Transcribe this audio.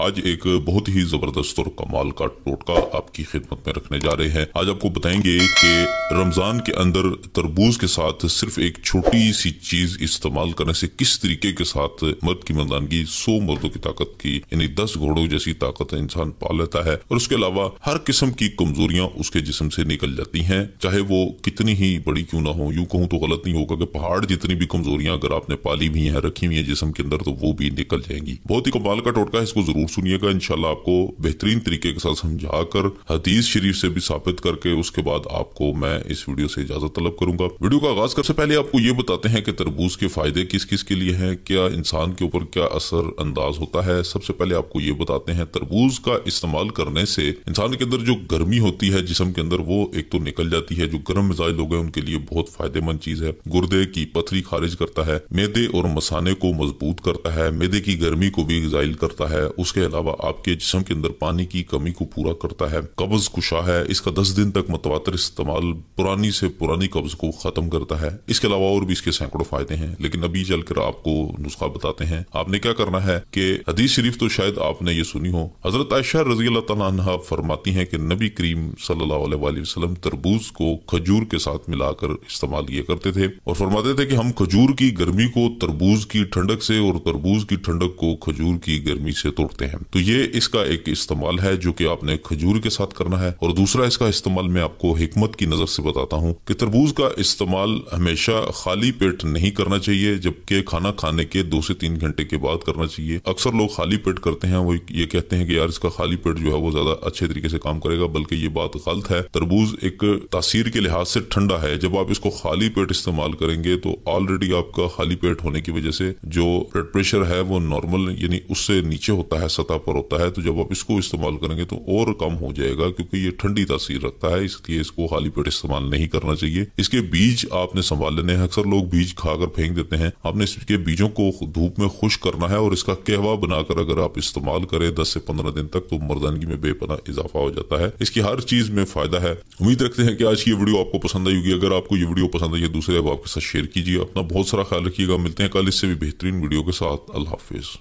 आज एक बहुत ही जबरदस्त और कमाल का टोटका आपकी खिदमत में रखने जा रहे हैं आज आपको बताएंगे कि रमजान के अंदर तरबूज के साथ सिर्फ एक छोटी सी चीज इस्तेमाल करने से किस तरीके के साथ मर्द की मंदानगी सौ मर्दों की ताकत की यानी दस घोड़ों जैसी ताकत इंसान पा लेता है और उसके अलावा हर किस्म की कमजोरियां उसके जिसम से निकल जाती है चाहे वो कितनी ही बड़ी क्यों ना हो यू कहूं तो गलत नहीं होगा कि पहाड़ जितनी भी कमजोरियां अगर आपने पाली भी है रखी हुई है जिसम के अंदर तो वो भी निकल जाएंगी बहुत ही कमाल का टोटका है इसको जरूर सुनिएगा इंशाल्लाह आपको बेहतरीन तरीके के साथ समझा कर हदीस शरीफ से भी साबित करके उसके बाद आपको मैं इस वीडियो से इजाजत तलब करूंगा वीडियो का आगाज सबसे पहले आपको ये बताते हैं कि तरबूज के फायदे किस किस के लिए हैं क्या इंसान के ऊपर क्या असर अंदाज होता है सबसे पहले आपको ये बताते हैं तरबूज का इस्तेमाल करने से इंसान के अंदर जो गर्मी होती है जिसम के अंदर वो एक तो निकल जाती है जो गर्म मिजाज लोग हैं उनके लिए बहुत फायदेमंद चीज है गुर्दे की पथरी खारिज करता है मेदे और मसाने को मजबूत करता है मेदे की गर्मी को भी जायल करता है उसके इसके अलावा आपके जिसम के अंदर पानी की कमी को पूरा करता है कब्ज कुशा है इसका दस दिन तक मतवातर इस्तेमाल पुरानी से पुरानी कब्ज को खत्म करता है इसके अलावा और भी इसके सैकड़ों फायदे हैं लेकिन अभी चलकर आपको नुस्खा बताते हैं आपने क्या करना है कि हदीस शरीफ तो शायद आपने ये सुनी हो हजरत आयशा रजी अल्लाह फरमाती है कि नबी करीम सल्लाम तरबूज को खजूर के साथ मिलाकर इस्तेमाल किया करते थे और फरमाते थे कि हम खजूर की गर्मी को तरबूज की ठंडक से और तरबूज की ठंडक को खजूर की गर्मी से तोड़ते सकते हैं तो ये इसका एक इस्तेमाल है जो कि आपने खजूर के साथ करना है और दूसरा इसका इस्तेमाल मैं आपको हिकमत की नजर से बताता हूँ कि तरबूज का इस्तेमाल हमेशा खाली पेट नहीं करना चाहिए जबकि खाना खाने के दो से तीन घंटे के बाद करना चाहिए अक्सर लोग खाली पेट करते हैं वो ये कहते हैं कि यार इसका खाली पेट जो है वो ज्यादा अच्छे तरीके से काम करेगा बल्कि ये बात गलत है तरबूज एक तासीर के लिहाज से ठंडा है जब आप इसको खाली पेट इस्तेमाल करेंगे तो ऑलरेडी आपका खाली पेट होने की वजह से जो ब्लड प्रेशर है वो नॉर्मल यानी उससे नीचे होता है सतह पर होता है तो जब आप इसको इस्तेमाल करेंगे तो और कम हो जाएगा क्योंकि ये ठंडी तासीर रखता है इसलिए इसको खाली पेट इस्तेमाल नहीं करना चाहिए इसके बीज आपने संभाल लेने हैं अक्सर लोग बीज खाकर फेंक देते हैं आपने इसके बीजों को धूप में खुश करना है और इसका कहवा बनाकर अगर आप इस्तेमाल करें दस से पंद्रह दिन तक तो मर्दानगी में बेपना इजाफा हो जाता है इसकी हर चीज में फायदा है उम्मीद रखते हैं कि आज की वीडियो आपको पसंद आई होगी अगर आपको ये वीडियो पसंद आई है दूसरे अब आपके साथ शेयर कीजिए अपना बहुत सारा ख्याल रखिएगा मिलते हैं कल इससे भी बेहतरीन वीडियो के साथ अल्लाह हाफिज